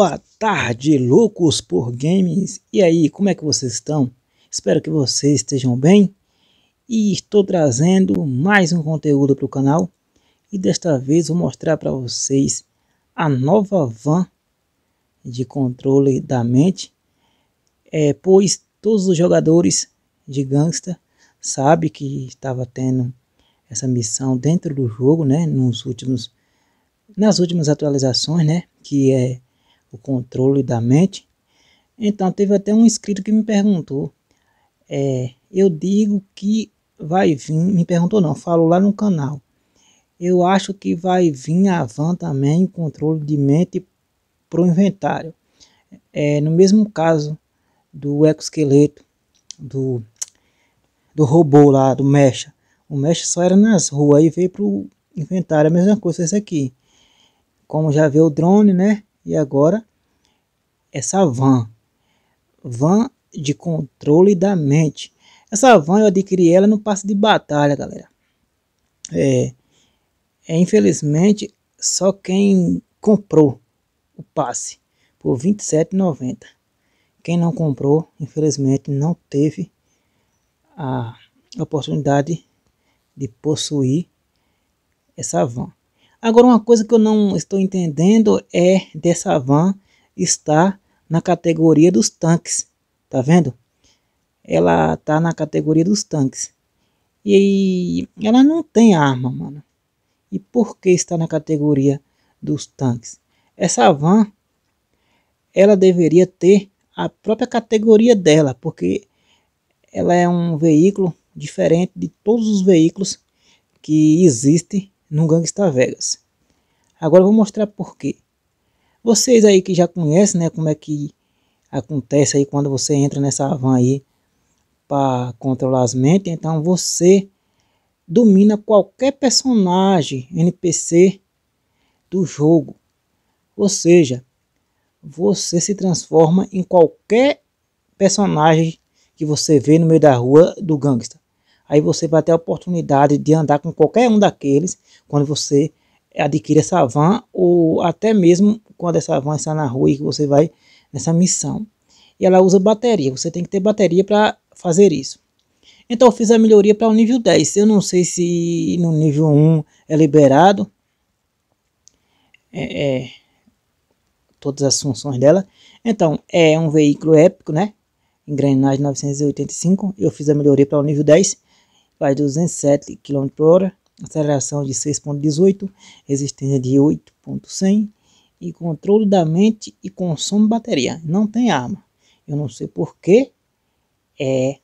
Boa tarde, loucos por games. E aí, como é que vocês estão? Espero que vocês estejam bem. E estou trazendo mais um conteúdo para o canal. E desta vez vou mostrar para vocês a nova van de controle da mente. É, pois todos os jogadores de Gangsta sabem que estava tendo essa missão dentro do jogo, né? Nos últimos, nas últimas atualizações, né? Que é o controle da mente. Então, teve até um inscrito que me perguntou. É, eu digo que vai vir, me perguntou não, falou lá no canal. Eu acho que vai vir a van também, o controle de mente para o inventário. É, no mesmo caso do exoesqueleto, do, do robô lá, do mecha. O mecha só era nas ruas e veio para o inventário. A mesma coisa esse aqui. Como já vê o drone, né? E agora, essa van. Van de controle da mente. Essa van eu adquiri ela no passe de batalha, galera. É, é infelizmente só quem comprou o passe por R$ 27,90. Quem não comprou, infelizmente não teve a oportunidade de possuir essa van. Agora, uma coisa que eu não estou entendendo é dessa van estar na categoria dos tanques. Tá vendo? Ela tá na categoria dos tanques. E ela não tem arma, mano. E por que está na categoria dos tanques? Essa van, ela deveria ter a própria categoria dela, porque ela é um veículo diferente de todos os veículos que existem no Gangsta Vegas. Agora vou mostrar por quê. Vocês aí que já conhecem, né, como é que acontece aí quando você entra nessa van aí para controlar as mentes, então você domina qualquer personagem NPC do jogo. Ou seja, você se transforma em qualquer personagem que você vê no meio da rua do gangsta. Aí você vai ter a oportunidade de andar com qualquer um daqueles quando você adquire essa van ou até mesmo quando essa van está na rua e que você vai nessa missão. E ela usa bateria, você tem que ter bateria para fazer isso. Então eu fiz a melhoria para o nível 10. Eu não sei se no nível 1 é liberado. É, é, todas as funções dela. Então, é um veículo épico, né? Engrenagem 985. Eu fiz a melhoria para o nível 10. Vai 207 km por hora aceleração de 6.18, resistência de 8.100 e controle da mente e consumo de bateria. Não tem arma. Eu não sei porquê é,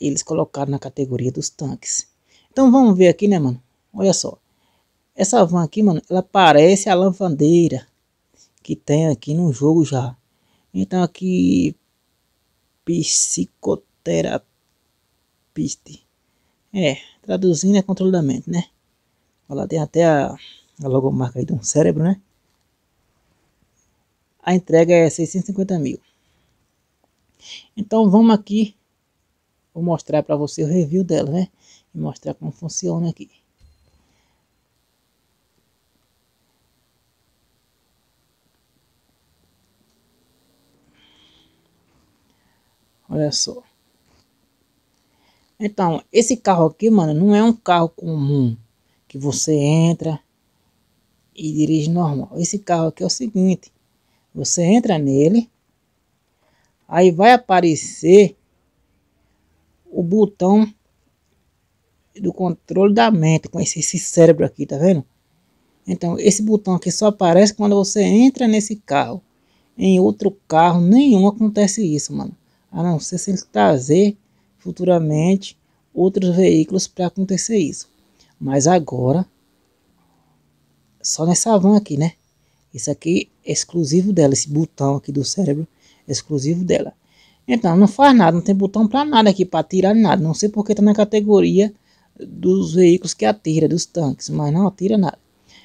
eles colocaram na categoria dos tanques. Então vamos ver aqui, né, mano? Olha só. Essa van aqui, mano, ela parece a lavandeira que tem aqui no jogo já. Então aqui psicoterapista é, traduzindo é controle da mente, né? Olha lá, tem até a, a logomarca aí de um cérebro, né? A entrega é 650 mil. Então vamos aqui, vou mostrar para você o review dela, né? E mostrar como funciona aqui. Olha só. Então, esse carro aqui, mano, não é um carro comum que você entra e dirige normal. Esse carro aqui é o seguinte, você entra nele, aí vai aparecer o botão do controle da mente, com esse, esse cérebro aqui, tá vendo? Então, esse botão aqui só aparece quando você entra nesse carro. Em outro carro, nenhum acontece isso, mano. A não ser se ele trazer futuramente outros veículos para acontecer isso. Mas agora, só nessa van aqui, né? Isso aqui é exclusivo dela, esse botão aqui do cérebro é exclusivo dela. Então, não faz nada, não tem botão para nada aqui, para tirar nada. Não sei porque está na categoria dos veículos que atira, dos tanques, mas não atira nada.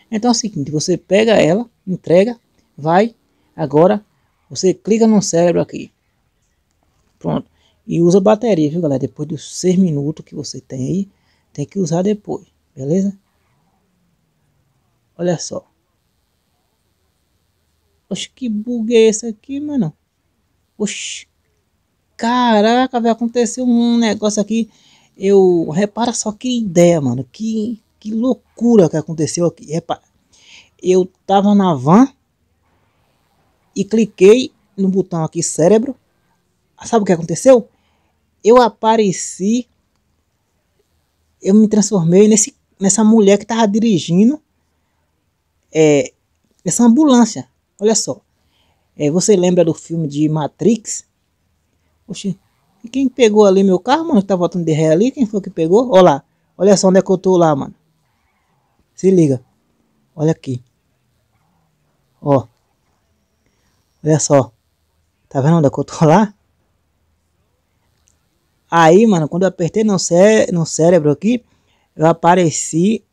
Então é o seguinte, você pega ela, entrega, vai, agora você clica no cérebro aqui. Pronto. E usa bateria, viu, galera? Depois dos 6 minutos que você tem aí, tem que usar depois, beleza? Olha só. Oxe, que bug é esse aqui, mano? Oxe. Caraca, vai acontecer um negócio aqui. Eu, repara só que ideia, mano. Que, que loucura que aconteceu aqui. Repara. Eu tava na van e cliquei no botão aqui cérebro. Sabe o que aconteceu? eu apareci, eu me transformei nesse, nessa mulher que estava dirigindo é, essa ambulância. Olha só. É, você lembra do filme de Matrix? Oxi, quem pegou ali meu carro, mano, tá voltando de ré ali? Quem foi que pegou? Olha lá. Olha só onde é que eu tô lá, mano. Se liga. Olha aqui. Ó. Olha só. Tá vendo onde é que eu tô lá? Aí, mano, quando eu apertei no, cé no cérebro aqui, eu apareci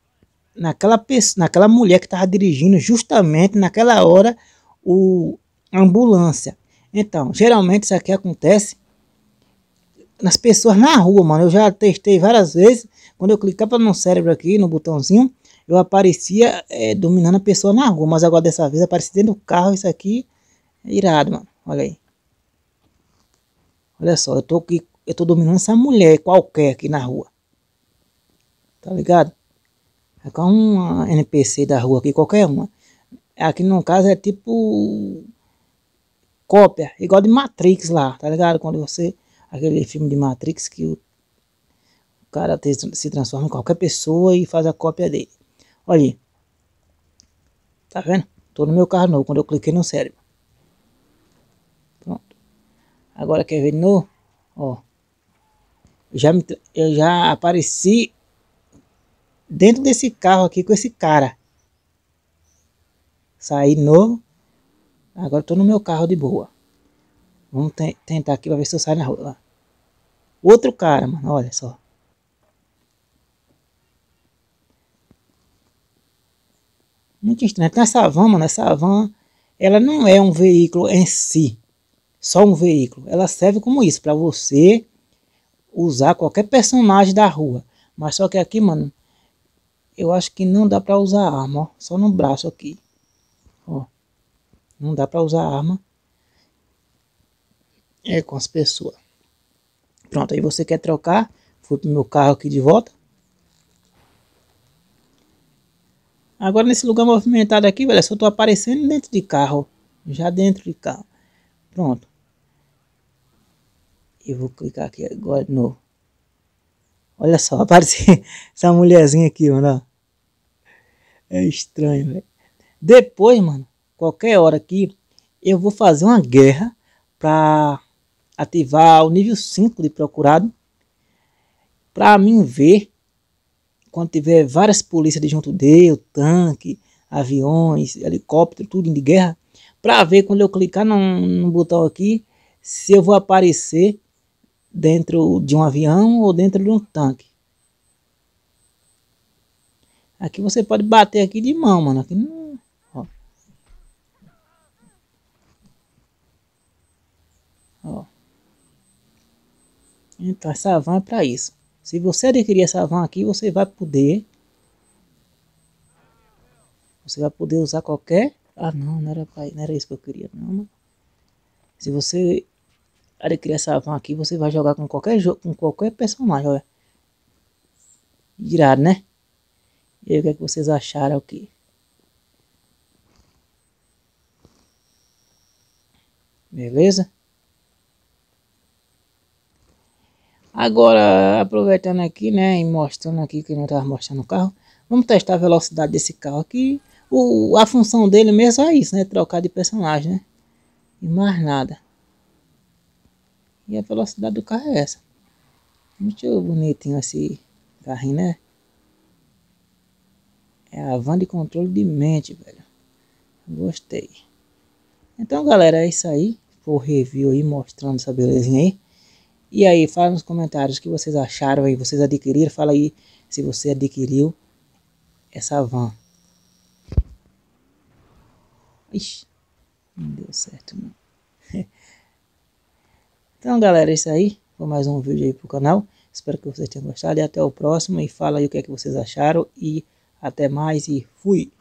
naquela, pessoa, naquela mulher que estava dirigindo justamente naquela hora o ambulância. Então, geralmente isso aqui acontece nas pessoas na rua, mano. Eu já testei várias vezes. Quando eu clicava no cérebro aqui, no botãozinho, eu aparecia é, dominando a pessoa na rua. Mas agora dessa vez apareci dentro do carro. Isso aqui é irado, mano. Olha aí. Olha só, eu tô aqui eu estou dominando essa mulher qualquer aqui na rua. Tá ligado? É uma NPC da rua aqui, qualquer uma. Aqui no caso é tipo cópia, igual de Matrix lá, tá ligado? Quando você. Aquele filme de Matrix que o cara se transforma em qualquer pessoa e faz a cópia dele. Olha aí. Tá vendo? Tô no meu carro novo quando eu cliquei no cérebro. Pronto. Agora quer ver de novo? Ó já me, eu já apareci dentro desse carro aqui com esse cara. Saí novo. Agora estou no meu carro de boa. Vamos te tentar aqui para ver se eu saio na rua. Outro cara, mano. Olha só. Muito estranho. Então, essa van, mano, essa van, ela não é um veículo em si. Só um veículo. Ela serve como isso, para você usar qualquer personagem da rua. Mas só que aqui, mano, eu acho que não dá pra usar arma, ó. Só no braço aqui. Ó. Não dá pra usar arma. É com as pessoas. Pronto, aí você quer trocar. Fui pro meu carro aqui de volta. Agora nesse lugar movimentado aqui, velho, só tô aparecendo dentro de carro. Já dentro de carro. Pronto. E vou clicar aqui agora de novo. Olha só, apareceu essa mulherzinha aqui, mano. É estranho, velho. Depois, mano, qualquer hora aqui, eu vou fazer uma guerra pra ativar o nível 5 de procurado. Pra mim ver, quando tiver várias polícias de junto dele, tanque, aviões, helicóptero, tudo de guerra, pra ver quando eu clicar no botão aqui, se eu vou aparecer dentro de um avião ou dentro de um tanque. Aqui você pode bater aqui de mão, mano. Aqui não... Ó. Ó. Então essa van é para isso. Se você adquirir essa van aqui, você vai poder... Você vai poder usar qualquer... Ah, não, não era, pra... não era isso que eu queria, não, mano. Se você adquirir essa van aqui, você vai jogar com qualquer jogo, com qualquer personagem, olha. Irado, né? E aí, o que, é que vocês acharam aqui? Beleza? Agora, aproveitando aqui, né, e mostrando aqui que não estava mostrando o carro, vamos testar a velocidade desse carro aqui. O, a função dele mesmo é isso, né, trocar de personagem, né? E mais nada. E a velocidade do carro é essa. Muito bonitinho esse carrinho, né? É a van de controle de mente, velho. Gostei. Então, galera, é isso aí. Foi o review aí, mostrando essa belezinha aí. E aí, fala nos comentários o que vocês acharam aí. Vocês adquiriram? Fala aí se você adquiriu essa van. Ixi, não deu certo não. Então, galera, é isso aí. Foi mais um vídeo aí pro canal. Espero que vocês tenham gostado e até o próximo. E fala aí o que é que vocês acharam e até mais e fui!